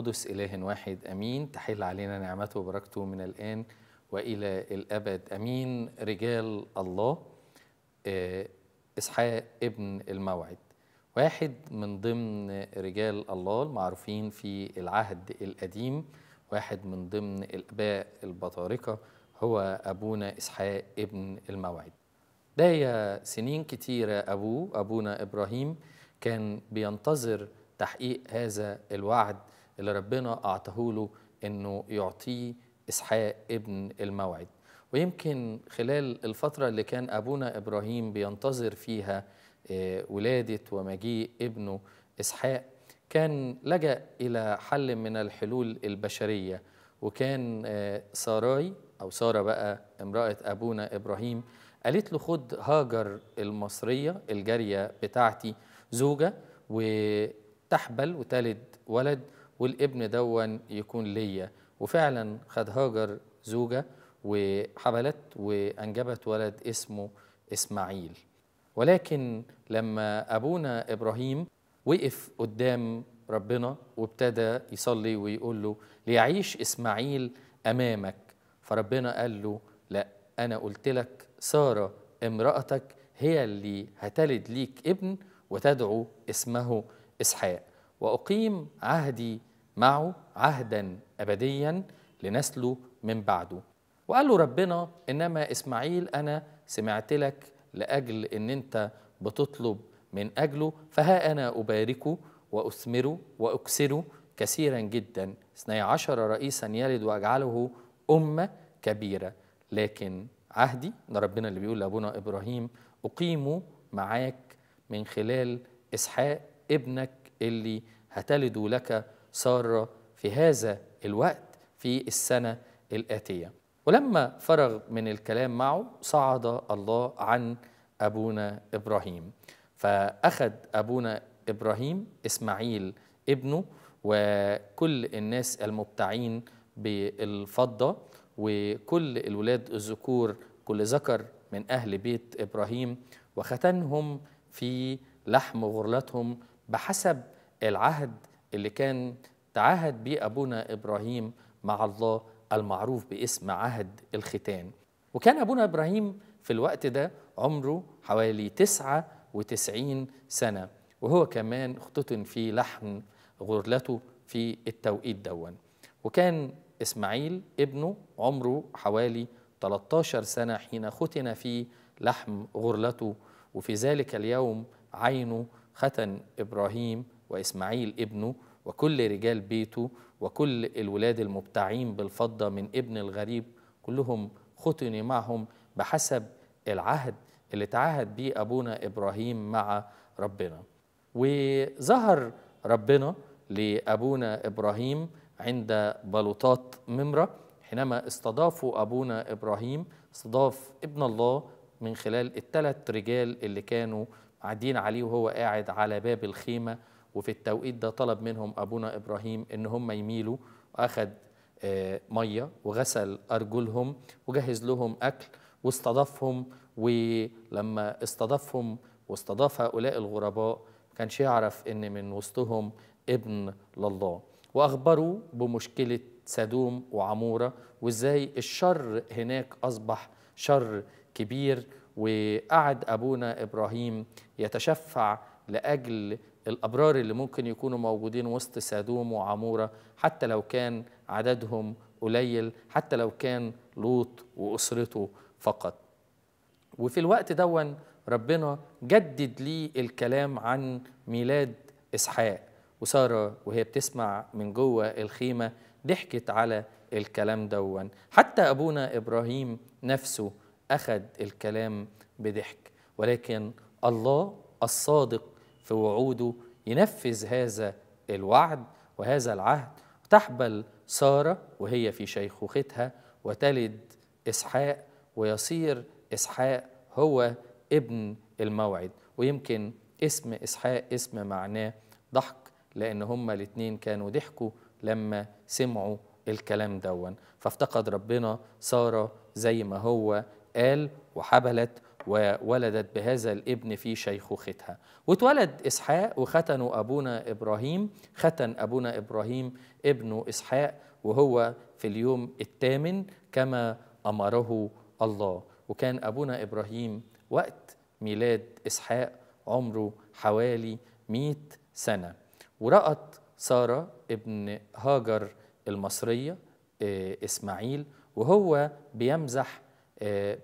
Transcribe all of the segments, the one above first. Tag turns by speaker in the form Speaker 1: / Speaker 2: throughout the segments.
Speaker 1: القدس إله واحد أمين تحل علينا نعمته وبركته من الآن وإلى الأبد أمين رجال الله آه، إسحاق ابن الموعد واحد من ضمن رجال الله المعروفين في العهد القديم واحد من ضمن الآباء البطاركة هو أبونا إسحاق ابن الموعد داية سنين كتيرة أبوه أبونا إبراهيم كان بينتظر تحقيق هذا الوعد اللي ربنا أعطاه له أنه يعطيه إسحاق ابن الموعد ويمكن خلال الفترة اللي كان أبونا إبراهيم بينتظر فيها آه، ولادة ومجيء ابنه إسحاق كان لجأ إلى حل من الحلول البشرية وكان آه، ساراي أو سارة بقى امرأة أبونا إبراهيم قالت له خد هاجر المصرية الجارية بتاعتي زوجة وتحبل وتلد ولد والابن دوا يكون ليا وفعلا خد هاجر زوجة وحبلت وأنجبت ولد اسمه إسماعيل ولكن لما أبونا إبراهيم وقف قدام ربنا وابتدى يصلي ويقول له ليعيش إسماعيل أمامك فربنا قال له لا أنا قلت لك سارة امرأتك هي اللي هتلد ليك ابن وتدعو اسمه إسحاق وأقيم عهدي معه عهدا أبديا لنسله من بعده وقال له ربنا إنما إسماعيل أنا سمعت لك لأجل إن أنت بتطلب من أجله فها أنا أباركه وأثمره وأكسره كثيرا جدا اثني عشر رئيسا يلد وأجعله أمة كبيرة لكن عهدي ده ربنا اللي بيقول لأبونا إبراهيم أقيمه معاك من خلال إسحاق ابنك اللي هتلده لك سارة في هذا الوقت في السنة الآتية ولما فرغ من الكلام معه صعد الله عن أبونا إبراهيم فأخذ أبونا إبراهيم إسماعيل ابنه وكل الناس المبتعين بالفضة وكل الولاد الذكور كل ذكر من أهل بيت إبراهيم وختنهم في لحم غرلتهم بحسب العهد اللي كان تعهد به أبونا إبراهيم مع الله المعروف باسم عهد الختان وكان أبونا إبراهيم في الوقت ده عمره حوالي تسعة وتسعين سنة وهو كمان اختتن في لحم غرلته في التوقيت دون وكان إسماعيل ابنه عمره حوالي 13 سنة حين ختن في لحم غرلته وفي ذلك اليوم عينه ختن إبراهيم وإسماعيل ابنه وكل رجال بيته وكل الولاد المبتعين بالفضة من ابن الغريب كلهم ختن معهم بحسب العهد اللي تعهد به أبونا إبراهيم مع ربنا وظهر ربنا لأبونا إبراهيم عند بلوطات ممرة حينما استضافوا أبونا إبراهيم استضاف ابن الله من خلال الثلاث رجال اللي كانوا قاعدين عليه وهو قاعد على باب الخيمة وفي التوقيت ده طلب منهم أبونا إبراهيم إن هم يميلوا واخذ آه، مية وغسل أرجلهم وجهز لهم أكل واستضافهم ولما استضافهم واستضاف هؤلاء الغرباء ما كانش يعرف إن من وسطهم ابن لله وأخبروا بمشكلة سدوم وعمورة وإزاي الشر هناك أصبح شر كبير وقعد أبونا إبراهيم يتشفع لأجل الأبرار اللي ممكن يكونوا موجودين وسط سادوم وعمورة حتى لو كان عددهم قليل حتى لو كان لوط وأسرته فقط وفي الوقت دون ربنا جدد لي الكلام عن ميلاد إسحاق وسارة وهي بتسمع من جوه الخيمة ضحكت على الكلام دون حتى أبونا إبراهيم نفسه أخذ الكلام بضحك ولكن الله الصادق في وعوده ينفذ هذا الوعد وهذا العهد تحبل سارة وهي في شيخوختها وتلد إسحاق ويصير إسحاق هو ابن الموعد ويمكن اسم إسحاق اسم معناه ضحك لأن هما الاتنين كانوا ضحكوا لما سمعوا الكلام دون فافتقد ربنا سارة زي ما هو قال وحبلت وولدت بهذا الابن في شيخوختها واتولد إسحاق وختنه أبونا إبراهيم ختن أبونا إبراهيم ابنه إسحاق وهو في اليوم الثامن كما أمره الله وكان أبونا إبراهيم وقت ميلاد إسحاق عمره حوالي مئة سنة ورأت سارة ابن هاجر المصرية آه، إسماعيل وهو بيمزح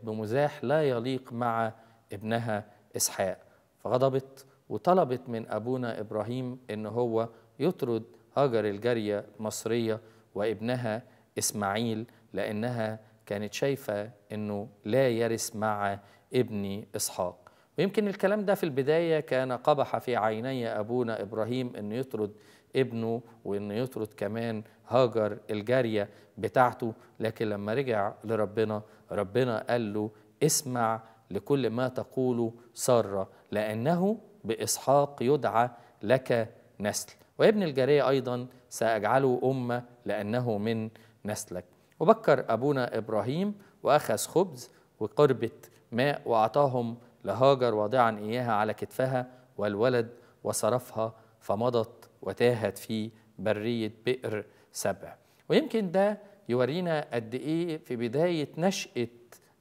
Speaker 1: بمزاح لا يليق مع ابنها إسحاق فغضبت وطلبت من أبونا إبراهيم إن هو يطرد هاجر الجارية المصرية وابنها إسماعيل لأنها كانت شايفة أنه لا يرث مع ابن إسحاق ويمكن الكلام ده في البداية كان قبح في عيني أبونا إبراهيم إنه يطرد ابنه وإنه يطرد كمان هاجر الجارية بتاعته لكن لما رجع لربنا ربنا قال له اسمع لكل ما تقوله سارة لأنه بإسحاق يدعى لك نسل وابن الجارية أيضا سأجعله أمة لأنه من نسلك وبكر أبونا إبراهيم وأخذ خبز وقربة ماء وأعطاهم لهاجر واضعا إياها على كتفها والولد وصرفها فمضت وتاهت في برية بئر سبع ويمكن ده يورينا قد إيه في بداية نشأة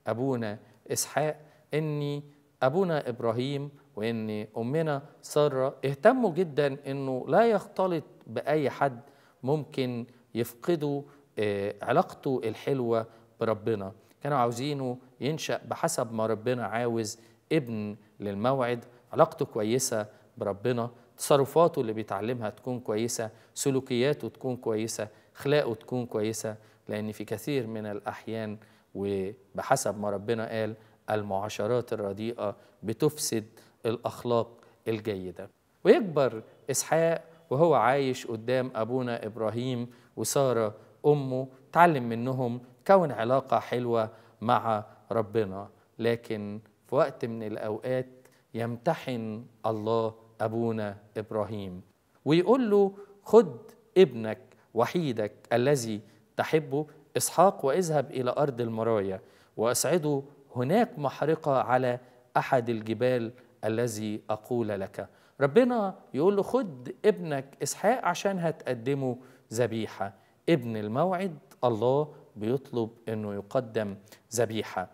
Speaker 1: أبونا إسحاق إن أبونا إبراهيم وإن أمنا سارة اهتموا جدا إنه لا يختلط بأي حد ممكن يفقدوا آه، علاقته الحلوة بربنا كانوا عاوزينه ينشأ بحسب ما ربنا عاوز ابن للموعد علاقته كويسة بربنا تصرفاته اللي بيتعلمها تكون كويسة سلوكياته تكون كويسة أخلاقه تكون كويسة لأن في كثير من الأحيان وبحسب ما ربنا قال المعاشرات الرديئة بتفسد الأخلاق الجيدة ويكبر إسحاق وهو عايش قدام أبونا إبراهيم وسارة أمه تعلم منهم كون علاقة حلوة مع ربنا لكن في وقت من الأوقات يمتحن الله أبونا إبراهيم ويقول له خد ابنك وحيدك الذي تحبه إسحاق واذهب إلى أرض المرايا وأسعده هناك محرقة على أحد الجبال الذي أقول لك ربنا يقول له خد ابنك إسحاق عشان هتقدمه ذبيحة ابن الموعد الله بيطلب أنه يقدم ذبيحة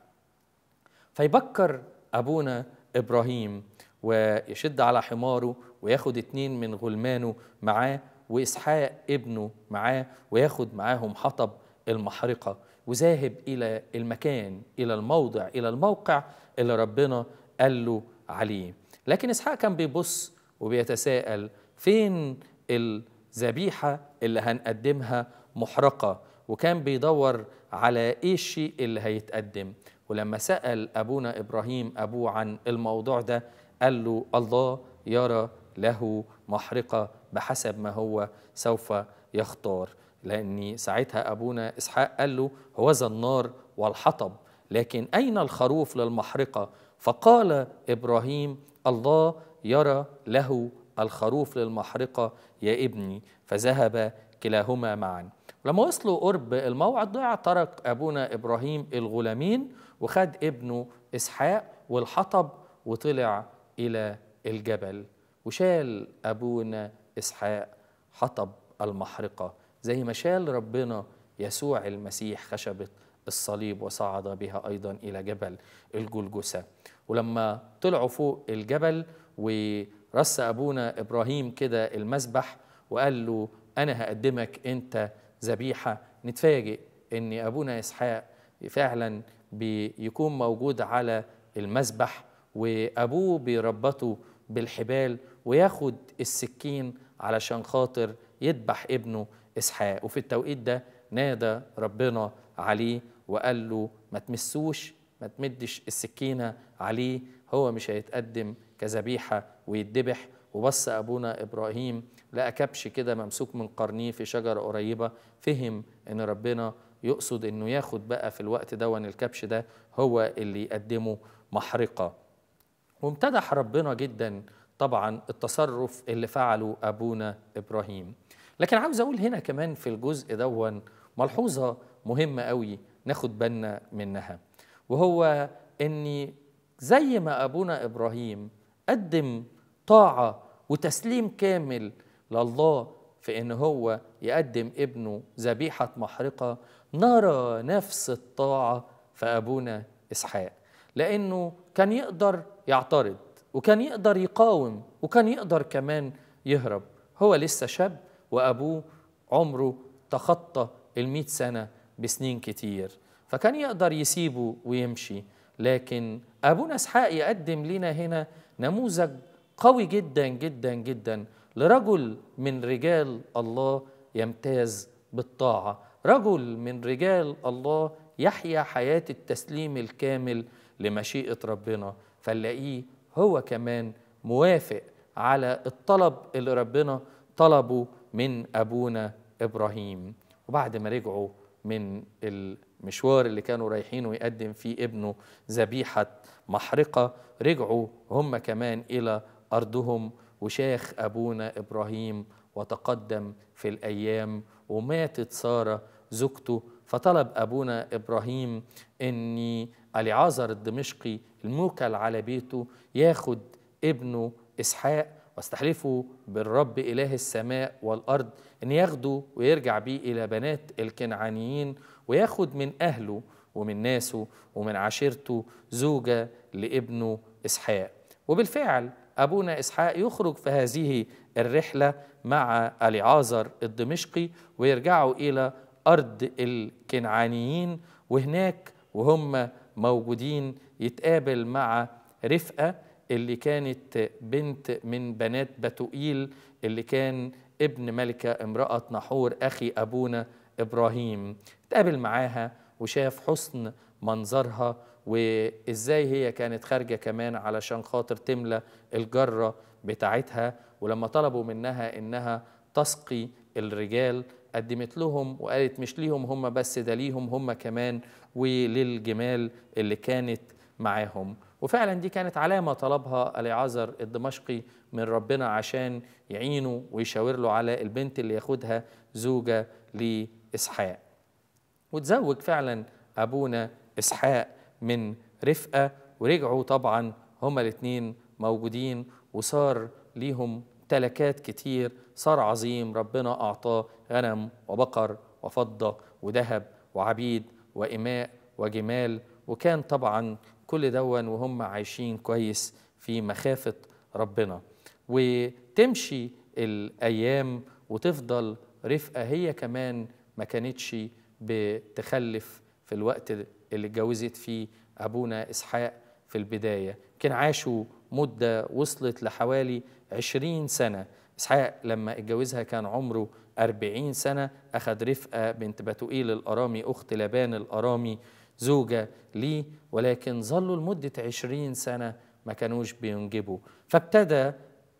Speaker 1: فيبكر أبونا إبراهيم ويشد على حماره وياخد اتنين من غلمانه معاه وإسحاق ابنه معاه وياخد معاهم حطب المحرقة وذاهب إلى المكان إلى الموضع إلى الموقع اللي ربنا قال له عليه لكن إسحاق كان بيبص وبيتساءل فين الذبيحة اللي هنقدمها محرقة وكان بيدور على إيه الشيء اللي هيتقدم ولما سأل أبونا إبراهيم أبوه عن الموضوع ده قال له الله يرى له محرقة بحسب ما هو سوف يختار لأن ساعتها أبونا إسحاق قال له هو ذا النار والحطب لكن أين الخروف للمحرقة فقال إبراهيم الله يرى له الخروف للمحرقة يا ابني فذهب كلاهما معا لما وصلوا قرب الموعد ضيع ترك أبونا إبراهيم الغلامين وخد ابنه إسحاق والحطب وطلع إلى الجبل وشال أبونا إسحاق حطب المحرقة زي ما شال ربنا يسوع المسيح خشبة الصليب وصعد بها أيضا إلى جبل الجلجسة ولما طلعوا فوق الجبل ورس أبونا إبراهيم كده المسبح وقال له أنا هقدمك أنت ذبيحة نتفاجئ أن أبونا إسحاق فعلا بيكون موجود على المسبح وأبوه بيربطه بالحبال وياخد السكين علشان خاطر يذبح ابنه إسحاق وفي التوقيت ده نادى ربنا عليه وقال له ما تمسوش ما تمدش السكينة عليه هو مش هيتقدم كذبيحة ويتذبح وبص أبونا إبراهيم لقى كبش كده ممسوك من قرنيه في شجرة قريبة فهم إن ربنا يقصد إنه ياخد بقى في الوقت ده وإن الكبش ده هو اللي يقدمه محرقة وامتدح ربنا جدا طبعا التصرف اللي فعله أبونا إبراهيم لكن عاوز أقول هنا كمان في الجزء دون ملحوظة مهمة قوي ناخد بالنا منها وهو أني زي ما أبونا إبراهيم قدم طاعة وتسليم كامل لله في ان هو يقدم ابنه ذبيحه محرقه نرى نفس الطاعه في ابونا اسحاق لأنه كان يقدر يعترض وكان يقدر يقاوم وكان يقدر كمان يهرب هو لسه شاب وأبوه عمره تخطى المئة سنة بسنين كتير فكان يقدر يسيبه ويمشي لكن أبونا إسحاق يقدم لنا هنا نموذج قوي جدا جدا جدا لرجل من رجال الله يمتاز بالطاعة رجل من رجال الله يحيا حياة التسليم الكامل لمشيئة ربنا فنلاقيه هو كمان موافق على الطلب اللي ربنا طلبه من أبونا إبراهيم وبعد ما رجعوا من المشوار اللي كانوا رايحينه يقدم فيه ابنه ذبيحة محرقة رجعوا هم كمان إلى أرضهم وشاخ أبونا إبراهيم وتقدم في الأيام وماتت سارة زوجته فطلب أبونا إبراهيم أن أليعازر الدمشقي الموكل على بيته ياخد ابنه إسحاق واستحلفه بالرب إله السماء والأرض أن ياخده ويرجع بيه إلى بنات الكنعانيين وياخد من أهله ومن ناسه ومن عشيرته زوجة لابنه إسحاق وبالفعل أبونا إسحاق يخرج في هذه الرحلة مع أليعازر الدمشقي ويرجعوا إلى أرض الكنعانيين وهناك وهم موجودين يتقابل مع رفقة اللي كانت بنت من بنات بتوئيل اللي كان ابن ملكة امرأة نحور أخي أبونا إبراهيم تقابل معاها وشاف حسن منظرها وإزاي هي كانت خارجة كمان علشان خاطر تملى الجرة بتاعتها ولما طلبوا منها إنها تسقي الرجال قدمت لهم وقالت مش ليهم هم بس ده ليهم هم كمان وللجمال اللي كانت معاهم وفعلا دي كانت علامة طلبها اليعازر الدمشقي من ربنا عشان يعينه ويشاور له على البنت اللي ياخدها زوجة لإسحاق وتزوج فعلا أبونا إسحاق من رفقة ورجعوا طبعا هما الاتنين موجودين وصار ليهم امتلكات كتير صار عظيم ربنا أعطاه غنم وبقر وفضة وذهب وعبيد وإماء وجمال وكان طبعا كل دون وهم عايشين كويس في مخافة ربنا وتمشي الأيام وتفضل رفقة هي كمان ما كانتش بتخلف في الوقت اللي اتجوزت فيه أبونا إسحاق في البداية كان عاشوا مدة وصلت لحوالي 20 سنة إسحاق لما اتجوزها كان عمره 40 سنة أخذ رفقة بنت بتوئيل الأرامي أخت لبان الأرامي زوجة ليه ولكن ظلوا لمدة 20 سنة ما كانوش بينجبوا فابتدى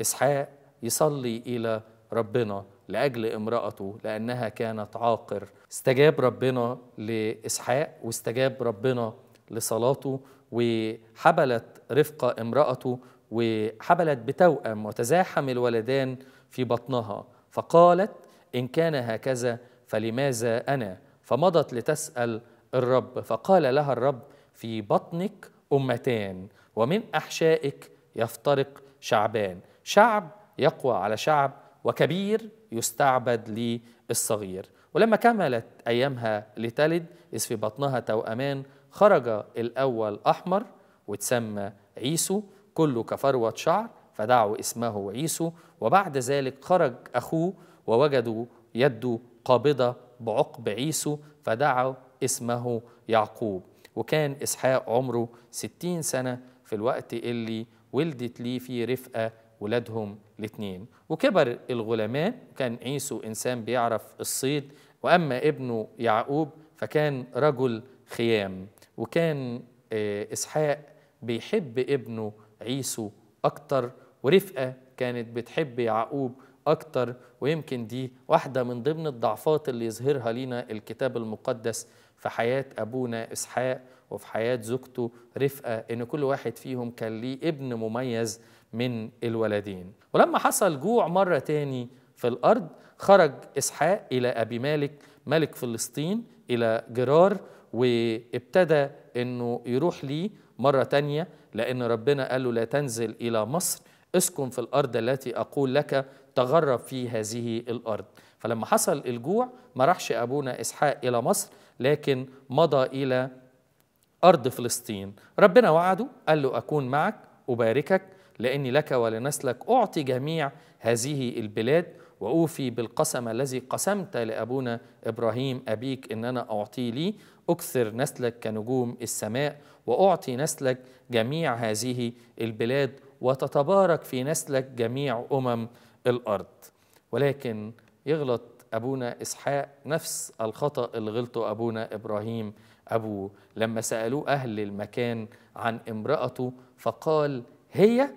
Speaker 1: إسحاق يصلي إلى ربنا لأجل امرأته لأنها كانت عاقر استجاب ربنا لإسحاق واستجاب ربنا لصلاته وحبلت رفقة امرأته وحبلت بتوأم وتزاحم الولدان في بطنها فقالت إن كان هكذا فلماذا أنا فمضت لتسأل الرب فقال لها الرب في بطنك أمتان ومن أحشائك يفترق شعبان شعب يقوى على شعب وكبير يستعبد للصغير ولما كملت أيامها لتلد إذ في بطنها توأمان خرج الأول أحمر وتسمى عيسو كله كفروة شعر فدعوا اسمه عيسو وبعد ذلك خرج أخوه ووجدوا يده قابضة بعقب عيسو فدعوا اسمه يعقوب وكان إسحاق عمره ستين سنة في الوقت اللي ولدت لي فيه رفقة ولادهم الاثنين وكبر الغلمان وكان عيسو إنسان بيعرف الصيد وأما ابنه يعقوب فكان رجل خيام وكان آه، إسحاق بيحب ابنه عيسو أكتر ورفقة كانت بتحب يعقوب أكتر ويمكن دي واحدة من ضمن الضعفات اللي يظهرها لنا الكتاب المقدس في حياة أبونا إسحاق وفي حياة زوجته رفقة إن كل واحد فيهم كان ليه ابن مميز من الولدين ولما حصل جوع مرة تاني في الأرض خرج إسحاق إلى أبي مالك ملك فلسطين إلى جرار وابتدى إنه يروح ليه مرة تانية لأن ربنا قال له لا تنزل إلى مصر اسكن في الأرض التي أقول لك تغرب في هذه الأرض فلما حصل الجوع ما راحش أبونا إسحاق إلى مصر لكن مضى إلى أرض فلسطين ربنا وعده قال له أكون معك أباركك لأني لك ولنسلك أعطي جميع هذه البلاد وأوفي بالقسم الذي قسمت لأبونا إبراهيم أبيك إن أنا أعطيه لي أكثر نسلك كنجوم السماء وأعطي نسلك جميع هذه البلاد وتتبارك في نسلك جميع أمم الأرض ولكن يغلط أبونا إسحاق نفس الخطأ اللي غلطه أبونا إبراهيم أبوه لما سألوه أهل المكان عن امرأته فقال هي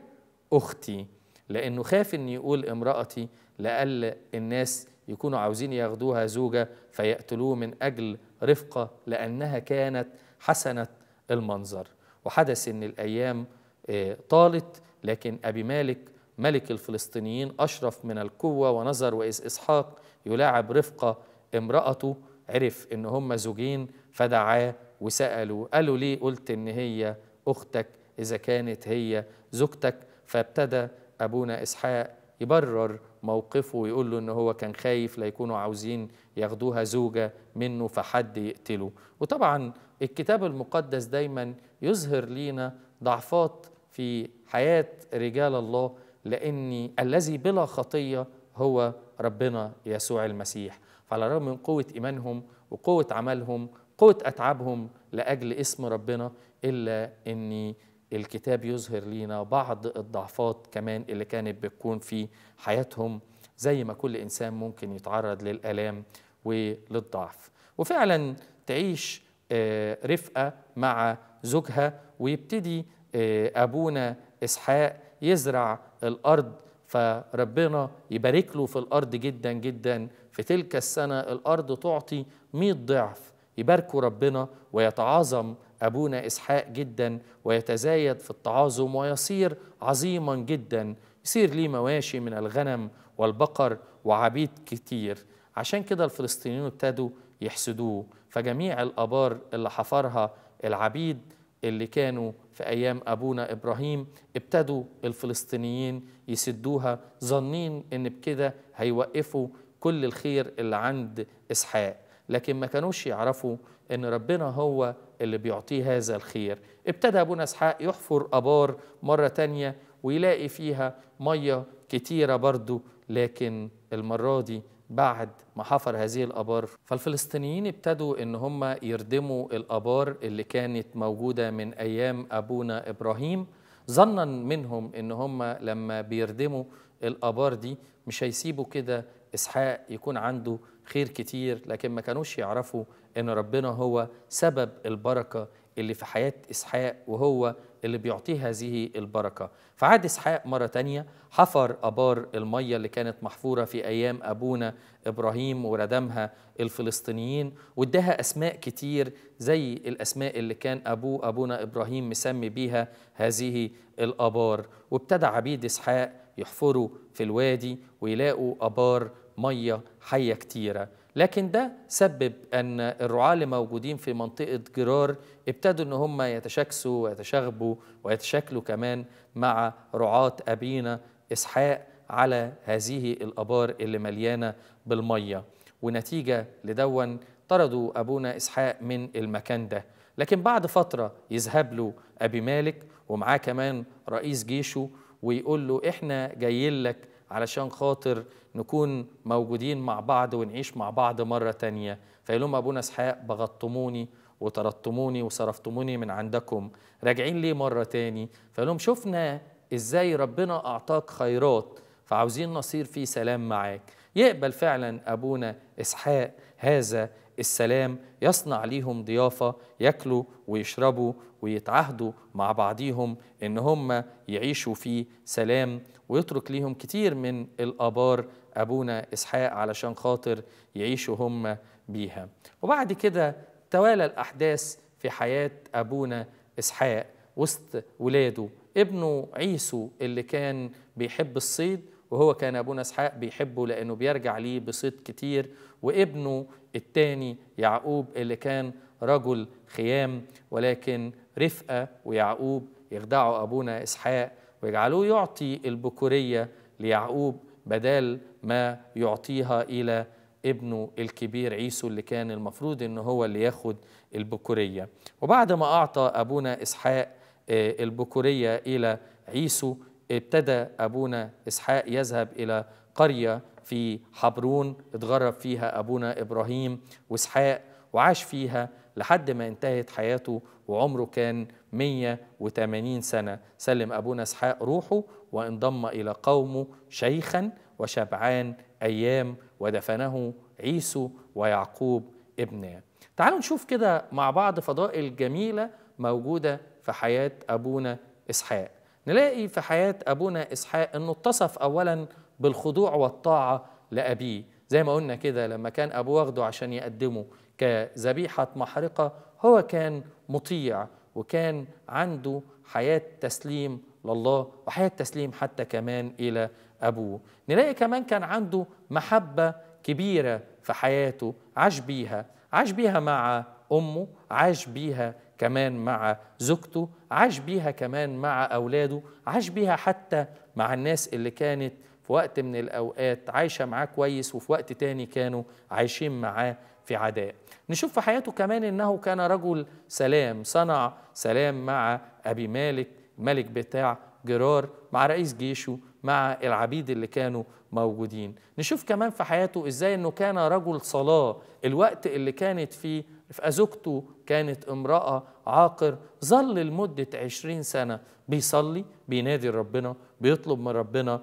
Speaker 1: أختي لأنه خاف إن يقول امرأتي لأقل الناس يكونوا عاوزين ياخدوها زوجة فيقتلوه من أجل رفقة لأنها كانت حسنة المنظر وحدث أن الأيام آه، طالت لكن أبي مالك ملك الفلسطينيين أشرف من القوة ونظر وإذ إسحاق يلاعب رفقة امرأته عرف إن هم زوجين فدعاه وسألوا قالوا ليه قلت إن هي أختك إذا كانت هي زوجتك فابتدى أبونا إسحاق يبرر موقفه ويقول له ان هو كان خايف لا يكونوا عاوزين ياخدوها زوجه منه فحد يقتله وطبعا الكتاب المقدس دايما يظهر لينا ضعفات في حياه رجال الله لان الذي بلا خطيه هو ربنا يسوع المسيح فعلى الرغم من قوه ايمانهم وقوه عملهم قوه اتعابهم لاجل اسم ربنا الا اني الكتاب يظهر لينا بعض الضعفات كمان اللي كانت بتكون في حياتهم زي ما كل إنسان ممكن يتعرض للآلام وللضعف وفعلا تعيش آه، رفقة مع زوجها ويبتدي آه، أبونا إسحاق يزرع الأرض فربنا يبارك له في الأرض جدا جدا في تلك السنة الأرض تعطي 100 ضعف يباركوا ربنا ويتعاظم أبونا إسحاق جدا ويتزايد في التعاظم ويصير عظيما جدا يصير ليه مواشي من الغنم والبقر وعبيد كتير عشان كده الفلسطينيين ابتدوا يحسدوه فجميع الآبار اللي حفرها العبيد اللي كانوا في أيام أبونا إبراهيم ابتدوا الفلسطينيين يسدوها ظنين إن بكده هيوقفوا كل الخير اللي عند إسحاق لكن ما كانوش يعرفوا إن ربنا هو اللي بيعطيه هذا الخير ابتدى أبونا إسحاق يحفر أبار مرة تانية ويلاقي فيها مية كتيرة برضو لكن المرة دي بعد ما حفر هذه الابار فالفلسطينيين ابتدوا ان هم يردموا الابار اللي كانت موجوده من ايام ابونا ابراهيم ظنا منهم ان هم لما بيردموا الابار دي مش هيسيبوا كده اسحاق يكون عنده خير كتير لكن ما كانوش يعرفوا ان ربنا هو سبب البركه اللي في حياه اسحاق وهو اللي بيعطيه هذه البركه فعاد اسحاق مره تانية حفر ابار الميه اللي كانت محفوره في ايام ابونا ابراهيم وردمها الفلسطينيين واداها اسماء كتير زي الاسماء اللي كان ابوه ابونا ابراهيم مسمي بيها هذه الابار وابتدى عبيد اسحاق يحفروا في الوادي ويلاقوا ابار مية حية كتيرة لكن ده سبب أن الرعاة اللي موجودين في منطقة جرار ابتدوا أن هم يتشاكسوا ويتشاغبوا ويتشاكلوا كمان مع رعاة أبينا إسحاق على هذه الأبار اللي مليانة بالمية ونتيجة لدون طردوا أبونا إسحاق من المكان ده لكن بعد فترة يذهب له أبي مالك ومعاه كمان رئيس جيشه ويقول له إحنا جايين لك علشان خاطر نكون موجودين مع بعض ونعيش مع بعض مرة تانية فيلوم أبونا إسحاق بغطموني وطردتموني وصرفتموني من عندكم راجعين ليه مرة تاني فيقول شفنا إزاي ربنا أعطاك خيرات فعاوزين نصير في سلام معاك يقبل فعلا أبونا إسحاق هذا السلام يصنع ليهم ضيافة ياكلوا ويشربوا ويتعهدوا مع بعضيهم إن هم يعيشوا في سلام ويترك ليهم كتير من الآبار أبونا إسحاق علشان خاطر يعيشوا هم بيها وبعد كده توالى الأحداث في حياة أبونا إسحاق وسط ولاده ابنه عيسو اللي كان بيحب الصيد وهو كان أبونا إسحاق بيحبه لأنه بيرجع ليه بصيت كتير وابنه الثاني يعقوب اللي كان رجل خيام ولكن رفقة ويعقوب يخدعوا أبونا إسحاق ويجعلوه يعطي البكورية ليعقوب بدل ما يعطيها إلى ابنه الكبير عيسو اللي كان المفروض ان هو اللي ياخد البكوريه وبعد ما اعطى ابونا اسحاق آه، البكوريه الى عيسو ابتدى أبونا إسحاق يذهب إلى قرية في حبرون اتغرب فيها أبونا إبراهيم وإسحاق وعاش فيها لحد ما انتهت حياته وعمره كان 180 سنة سلم أبونا إسحاق روحه وانضم إلى قومه شيخا وشبعان أيام ودفنه عيسو ويعقوب ابنه تعالوا نشوف كده مع بعض فضائل جميلة موجودة في حياة أبونا إسحاق نلاقي في حياة أبونا إسحاق أنه اتصف أولا بالخضوع والطاعة لأبيه زي ما قلنا كده لما كان أبوه واخده عشان يقدمه كذبيحة محرقة هو كان مطيع وكان عنده حياة تسليم لله وحياة تسليم حتى كمان إلى أبوه نلاقي كمان كان عنده محبة كبيرة في حياته عاش بيها عاش بيها مع أمه عاش بيها كمان مع زوجته عاش بيها كمان مع أولاده عاش بيها حتى مع الناس اللي كانت في وقت من الأوقات عايشة معاه كويس وفي وقت تاني كانوا عايشين معاه في عداء نشوف في حياته كمان أنه كان رجل سلام صنع سلام مع أبي مالك ملك بتاع جرار مع رئيس جيشه مع العبيد اللي كانوا موجودين نشوف كمان في حياته ازاي انه كان رجل صلاة الوقت اللي كانت فيه أزوجته كانت امرأة عاقر ظل لمدة عشرين سنة بيصلي بينادي ربنا بيطلب من ربنا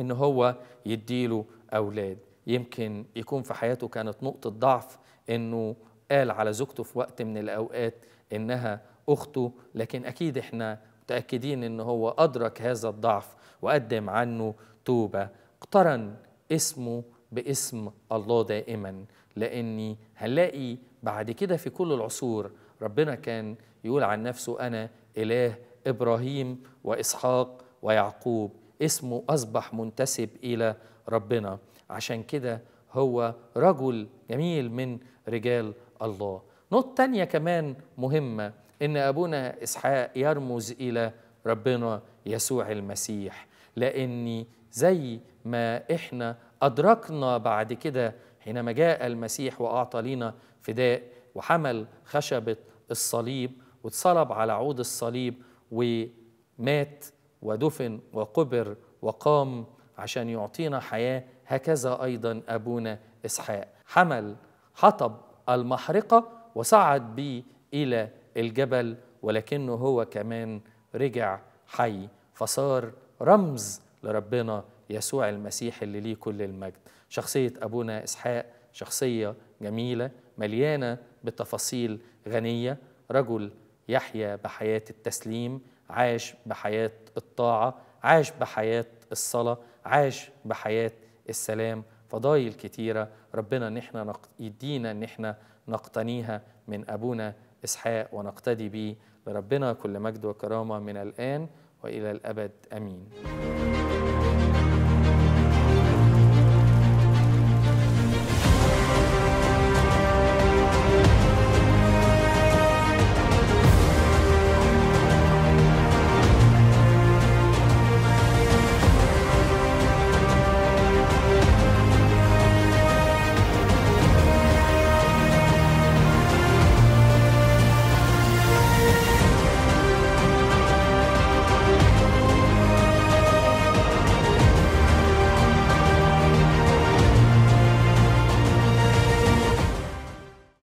Speaker 1: إن هو يديله أولاد يمكن يكون في حياته كانت نقطة ضعف إنه قال على زوجته في وقت من الأوقات إنها أخته لكن أكيد إحنا متأكدين إن هو أدرك هذا الضعف وقدم عنه توبة اقترن اسمه باسم الله دائما لأني هنلاقي بعد كده في كل العصور ربنا كان يقول عن نفسه أنا إله إبراهيم وإسحاق ويعقوب اسمه أصبح منتسب إلى ربنا عشان كده هو رجل جميل من رجال الله نقطة تانية كمان مهمة إن أبونا إسحاق يرمز إلى ربنا يسوع المسيح لأني زي ما إحنا أدركنا بعد كده حينما جاء المسيح واعطى لنا فداء وحمل خشبه الصليب واتصلب على عود الصليب ومات ودفن وقبر وقام عشان يعطينا حياه هكذا ايضا ابونا اسحاق حمل حطب المحرقه وصعد به الى الجبل ولكنه هو كمان رجع حي فصار رمز لربنا يسوع المسيح اللي ليه كل المجد شخصية أبونا إسحاق شخصية جميلة مليانة بتفاصيل غنية رجل يحيا بحياة التسليم عاش بحياة الطاعة عاش بحياة الصلاة عاش بحياة السلام فضايل كتيرة ربنا إن إحنا يدينا إن إحنا نقتنيها من أبونا إسحاق ونقتدي بيه لربنا كل مجد وكرامة من الآن وإلى الأبد أمين